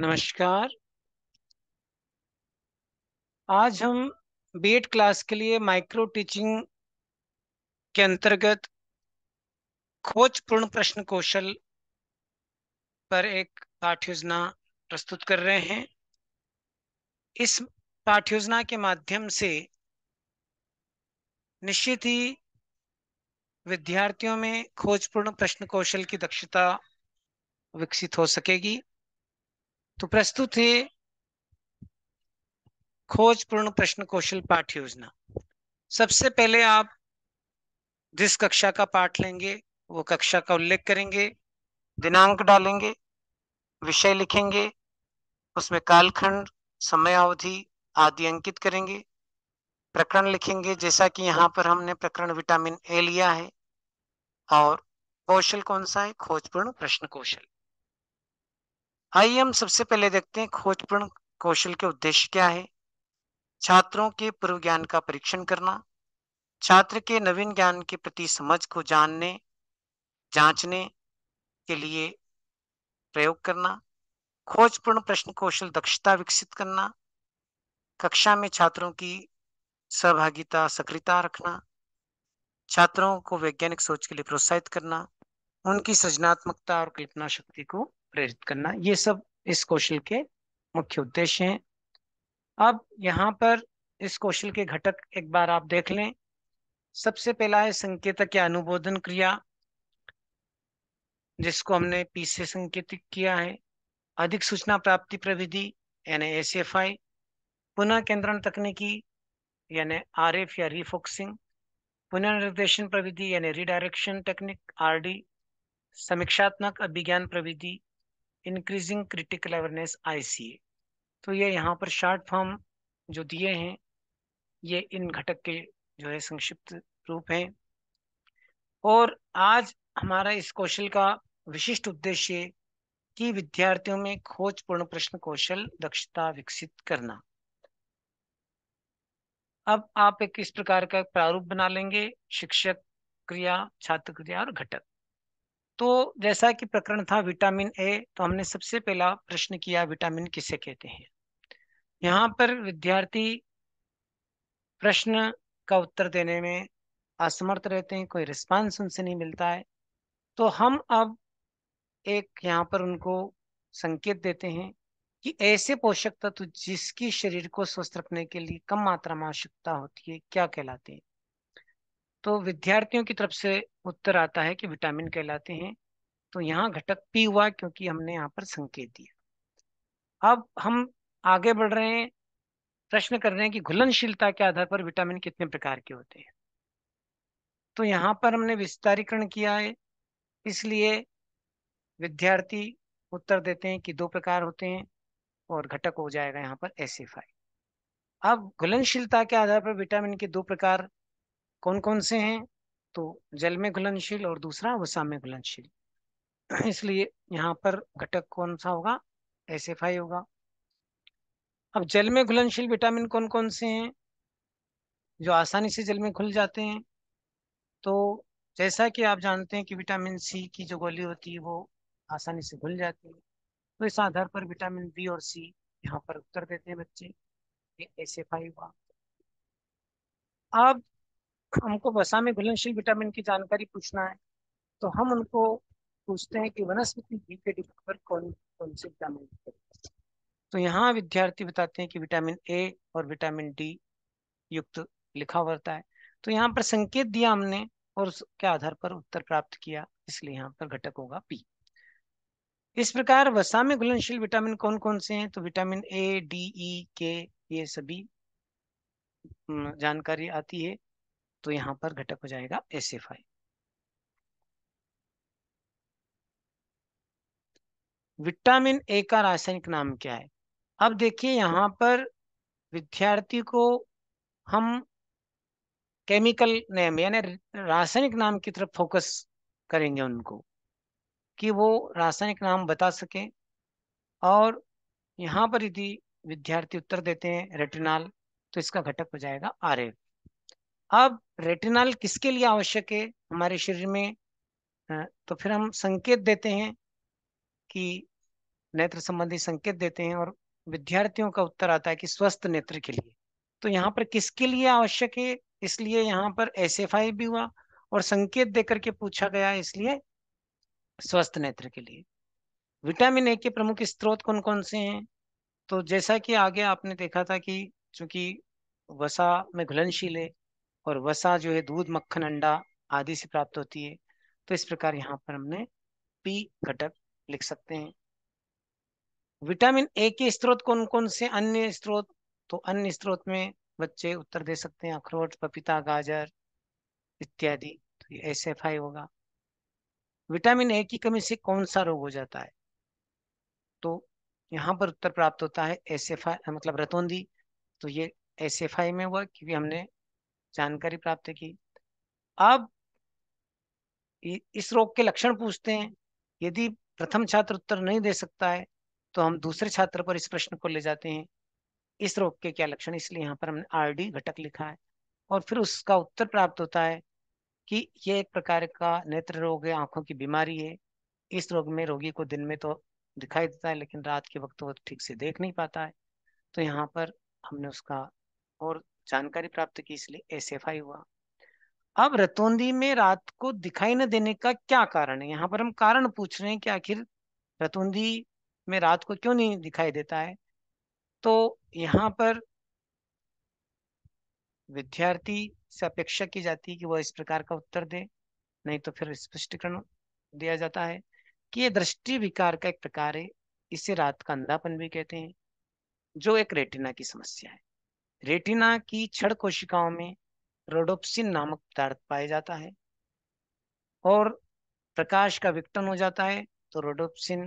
नमस्कार आज हम बीएड क्लास के लिए माइक्रो टीचिंग के अंतर्गत खोज पूर्ण प्रश्न कौशल पर एक पाठ योजना प्रस्तुत कर रहे हैं इस पाठ योजना के माध्यम से निश्चित ही विद्यार्थियों में खोजपूर्ण प्रश्न कौशल की दक्षता विकसित हो सकेगी तो प्रस्तुत है खोज पूर्ण प्रश्न कौशल पाठ योजना सबसे पहले आप जिस कक्षा का पाठ लेंगे वो कक्षा का उल्लेख करेंगे दिनांक डालेंगे विषय लिखेंगे उसमें कालखंड समय अवधि आदि अंकित करेंगे प्रकरण लिखेंगे जैसा कि यहाँ पर हमने प्रकरण विटामिन ए लिया है और कौशल कौन सा है खोजपूर्ण प्रश्न कौशल आइए हम सबसे पहले देखते हैं खोजपूर्ण कौशल के उद्देश्य क्या है छात्रों के पूर्व ज्ञान का परीक्षण करना छात्र के नवीन ज्ञान के प्रति समझ को जानने जांचने के लिए प्रयोग करना खोजपूर्ण प्रश्न कौशल दक्षता विकसित करना कक्षा में छात्रों की सहभागिता सक्रियता रखना छात्रों को वैज्ञानिक सोच के लिए प्रोत्साहित करना उनकी सृजनात्मकता और कल्पना शक्ति को प्रेरित करना ये सब इस कौशल के मुख्य उद्देश्य हैं अब यहाँ पर इस कौशल के घटक एक बार आप देख लें सबसे पहला है संकेतक या अनुबोधन क्रिया जिसको हमने पी से संकेतित किया है अधिक सूचना प्राप्ति प्रविधि यानी एस एफ आई पुनः केंद्रण तकनीकी यानी आर एफ या रिफोकसिंग पुनर्निर्देशन प्रविधि यानी रिडायरेक्शन टेक्निक आर डी समीक्षात्मक अभिज्ञान प्रविधि इंक्रीजिंग क्रिटिकल अवेयरनेस आईसीए तो ये यहाँ पर शॉर्ट फॉर्म जो दिए हैं ये इन घटक के जो है संक्षिप्त रूप हैं और आज हमारा इस कौशल का विशिष्ट उद्देश्य कि विद्यार्थियों में खोजपूर्ण प्रश्न कौशल दक्षता विकसित करना अब आप एक इस प्रकार का प्रारूप बना लेंगे शिक्षक क्रिया छात्र क्रिया और घटक तो जैसा कि प्रकरण था विटामिन ए तो हमने सबसे पहला प्रश्न किया विटामिन किसे कहते हैं यहाँ पर विद्यार्थी प्रश्न का उत्तर देने में असमर्थ रहते हैं कोई रिस्पांस उनसे नहीं मिलता है तो हम अब एक यहाँ पर उनको संकेत देते हैं कि ऐसे पोषक तत्व जिसकी शरीर को स्वस्थ रखने के लिए कम मात्रा में आवश्यकता होती है क्या कहलाते हैं तो विद्यार्थियों की तरफ से उत्तर आता है कि विटामिन कहलाते हैं तो यहाँ घटक पी हुआ क्योंकि हमने यहाँ पर संकेत दिया अब हम आगे बढ़ रहे हैं प्रश्न कर रहे हैं कि घुलनशीलता के आधार पर विटामिन कितने प्रकार के होते हैं तो यहाँ पर हमने विस्तारीकरण किया है इसलिए विद्यार्थी उत्तर देते हैं कि दो प्रकार होते हैं और घटक हो जाएगा यहाँ पर एसिफाई अब घुलनशीलता के आधार पर विटामिन के दो प्रकार कौन कौन से हैं तो जल में घुलनशील और दूसरा वसा में घुलनशील इसलिए यहाँ पर घटक कौन सा होगा एस एफ आई होगा अब जल में घुलनशील विटामिन कौन कौन से हैं जो आसानी से जल में घुल जाते हैं तो जैसा कि आप जानते हैं कि विटामिन सी की जो गोली होती है वो आसानी से घुल जाती है तो इस आधार पर विटामिन बी और सी यहाँ पर उत्तर देते हैं बच्चे ये एस एफ आई हुआ अब हमको वसा में घुलनशील विटामिन की जानकारी पूछना है तो हम उनको पूछते हैं कि वनस्पति घी के डिब्बे पर कौन कौन से विटामिन तो यहाँ विद्यार्थी बताते हैं कि विटामिन ए और विटामिन डी युक्त लिखा होता है तो यहाँ पर संकेत दिया हमने और उसके आधार पर उत्तर प्राप्त किया इसलिए यहाँ पर घटक होगा पी इस प्रकार वसा में घुलनशील विटामिन कौन कौन से हैं तो विटामिन ए डी ई के ये सभी हम्म, जानकारी आती है तो यहां पर घटक हो जाएगा S F I vitamin A का रासायनिक नाम क्या है अब देखिए यहां पर विद्यार्थी को हम केमिकल नेम यानी रासायनिक नाम की तरफ फोकस करेंगे उनको कि वो रासायनिक नाम बता सके और यहाँ पर यदि विद्यार्थी उत्तर देते हैं रेटिनॉल तो इसका घटक हो जाएगा आरएफ अब रेटिनॉल किसके लिए आवश्यक है हमारे शरीर में तो फिर हम संकेत देते हैं कि नेत्र संबंधी संकेत देते हैं और विद्यार्थियों का उत्तर आता है कि स्वस्थ नेत्र के लिए तो यहाँ पर किसके लिए आवश्यक है इसलिए यहाँ पर एस भी हुआ और संकेत देकर के पूछा गया इसलिए स्वस्थ नेत्र के लिए विटामिन ए के प्रमुख स्त्रोत कौन कौन से हैं तो जैसा कि आगे आपने देखा था कि चूंकि वसा में घुलनशील है और वसा जो है दूध मक्खन अंडा आदि से प्राप्त होती है तो इस प्रकार यहाँ पर हमने पी घटक लिख सकते हैं विटामिन ए के स्त्रोत कौन कौन से अन्य स्त्रोत तो अन्य स्त्रोत में बच्चे उत्तर दे सकते हैं अखरोट पपीता गाजर इत्यादि तो ये एस एफ आई होगा विटामिन ए की कमी से कौन सा रोग हो जाता है तो यहाँ पर उत्तर प्राप्त होता है एस एफ आई मतलब रतौंदी तो ये एस एफ आई में हुआ क्योंकि हमने जानकारी प्राप्त की अब इस रोग के लक्षण पूछते हैं यदि प्रथम छात्र उत्तर नहीं दे सकता है तो हम दूसरे छात्र पर इस प्रश्न को ले जाते हैं इस रोग के क्या लक्षण इसलिए यहाँ पर हमने आर डी घटक लिखा है और फिर उसका उत्तर प्राप्त होता है कि ये एक प्रकार का नेत्र रोग है आंखों की बीमारी है इस रोग में रोगी को दिन में तो दिखाई देता है लेकिन रात के वक्त वो ठीक से देख नहीं पाता है तो यहाँ पर हमने उसका और जानकारी प्राप्त की इसलिए एस हुआ अब रतौंदी में रात को दिखाई न देने का क्या कारण है यहाँ पर हम कारण पूछ रहे हैं कि आखिर रतौंदी में रात को क्यों नहीं दिखाई देता है तो यहाँ पर विद्यार्थी से अपेक्षा की जाती है कि वह इस प्रकार का उत्तर दे नहीं तो फिर स्पष्टीकरण दिया जाता है कि ये दृष्टि विकार का एक प्रकार है इसे रात का अंधापन भी कहते हैं जो एक रेटिना की समस्या है रेटिना की छड़ कोशिकाओं में रोडोप्सिन नामक पदार्थ पाया जाता है और प्रकाश का विक्टन हो जाता है तो रोडोप्सिन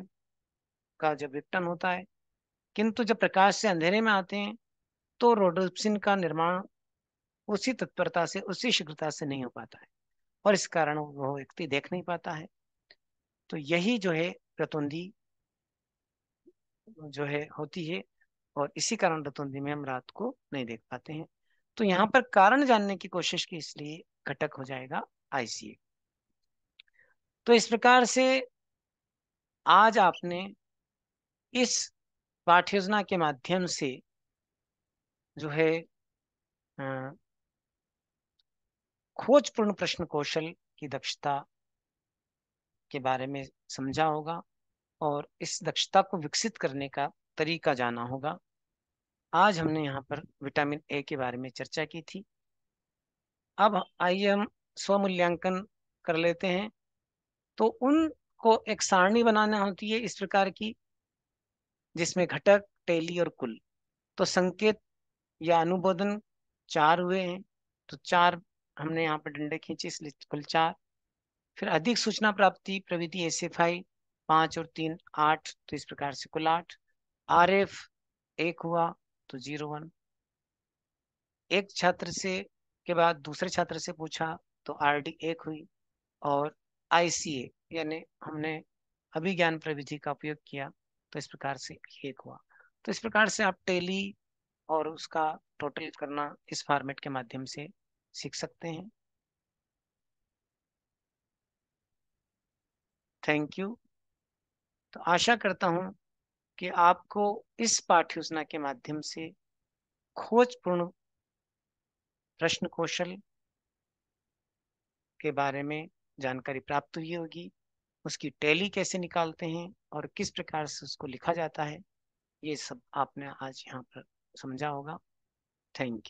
का जब विक्टन होता है किंतु जब प्रकाश से अंधेरे में आते हैं तो रोडोप्सिन का निर्माण उसी तत्परता से उसी शीघ्रता से नहीं हो पाता है और इस कारण वह व्यक्ति देख नहीं पाता है तो यही जो है प्रतुंदी जो है होती है और इसी कारण रतुंधी में हम रात को नहीं देख पाते हैं तो यहाँ पर कारण जानने की कोशिश की इसलिए घटक हो जाएगा आईसीए तो इस प्रकार से आज आपने इस पाठ योजना के माध्यम से जो है खोजपूर्ण प्रश्न कौशल की दक्षता के बारे में समझा होगा और इस दक्षता को विकसित करने का तरीका जाना होगा आज हमने यहाँ पर विटामिन ए के बारे में चर्चा की थी अब आइए हम स्वमूल्यांकन कर लेते हैं तो उनको एक सारणी बनाना होती है इस प्रकार की जिसमें घटक टेली और कुल तो संकेत या अनुबोधन चार हुए हैं तो चार हमने यहाँ पर डंडे खींचे इसलिए कुल चार फिर अधिक सूचना प्राप्ति प्रविधि एस एफ आई पांच और तीन आठ तो इस प्रकार से कुल आठ आर एफ एक हुआ तो जीरो वन एक छात्र से के बाद दूसरे छात्र से पूछा तो आर डी एक हुई और आई सी ए यानी हमने अभिज्ञान प्रविधि का उपयोग किया तो इस प्रकार से एक हुआ तो इस प्रकार से आप टेली और उसका टोटल करना इस फॉर्मेट के माध्यम से सीख सकते हैं थैंक यू तो आशा करता हूं कि आपको इस पाठ योजना के माध्यम से खोजपूर्ण प्रश्न कौशल के बारे में जानकारी प्राप्त हुई होगी उसकी टैली कैसे निकालते हैं और किस प्रकार से उसको लिखा जाता है ये सब आपने आज यहाँ पर समझा होगा थैंक यू